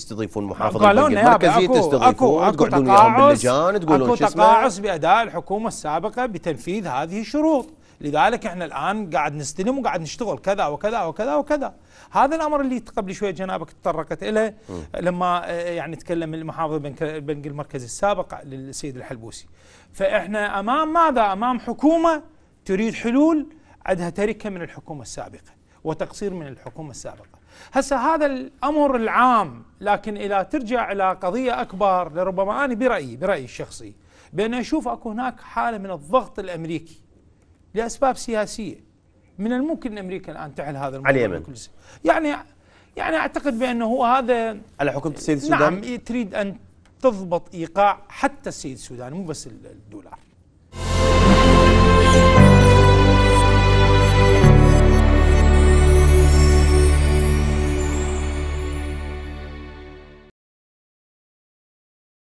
تستضيفون محافظه البنك المركزي تستضيفون تقعدون وياهم باللجان تقولون شو اسمه تقاعس باداء الحكومه السابقه بتنفيذ هذه الشروط لذلك احنا الان قاعد نستلم وقاعد نشتغل كذا وكذا وكذا وكذا هذا الامر اللي قبل شويه جنابك تطرقت اليه لما آه، يعني تكلم المحافظ البنك, البنك المركزي السابق للسيد الحلبوسي فاحنا امام ماذا امام حكومه تريد حلول عندها تركه من الحكومه السابقه وتقصير من الحكومه السابقه هسه هذا الامر العام لكن إلى ترجع إلى قضية أكبر لربما أنا برأيي برأيي الشخصي بأن أشوف أكو هناك حالة من الضغط الأمريكي لأسباب سياسية من الممكن أن أمريكا الآن تعل هذا الموضوع على اليمن يعني يعني أعتقد بأنه هو هذا على حكومة السيد السوداني نعم تريد أن تضبط إيقاع حتى السيد السوداني مو بس الدولار